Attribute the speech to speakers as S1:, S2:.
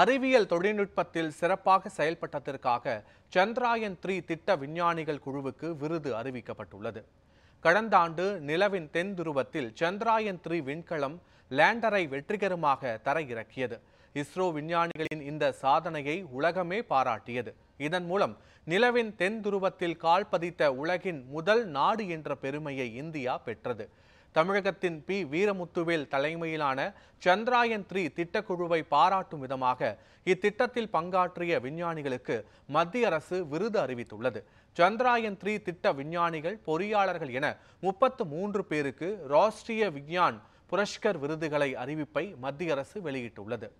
S1: அறிவியல் தொழில்நுட்பத்தில் சிறப்பாக செயல்பட்டதற்காக சந்திராயன் த்ரீ திட்ட விஞ்ஞானிகள் குழுவுக்கு விருது அறிவிக்கப்பட்டுள்ளது கடந்த ஆண்டு நிலவின் தென் துருவத்தில் சந்திராயன் த்ரீ விண்கலம் லேண்டரை வெற்றிகரமாக தரையிறக்கியது இஸ்ரோ விஞ்ஞானிகளின் இந்த சாதனையை உலகமே பாராட்டியது இதன் மூலம் நிலவின் தென் துருவத்தில் கால் பதித்த உலகின் முதல் நாடு என்ற பெருமையை இந்தியா பெற்றது தமிழகத்தின் பி வீரமுத்துவேல் தலைமையிலான சந்திராயன் த்ரீ திட்டக்குழுவை பாராட்டும் விதமாக இத்திட்டத்தில் பங்காற்றிய விஞ்ஞானிகளுக்கு மத்திய அரசு விருது அறிவித்துள்ளது சந்திராயன் த்ரீ திட்ட விஞ்ஞானிகள் பொறியாளர்கள் என முப்பத்து மூன்று பேருக்கு ராஷ்டிரிய விஞ்ஞான் புரஷ்கர் விருதுகளை அறிவிப்பை மத்திய அரசு வெளியிட்டுள்ளது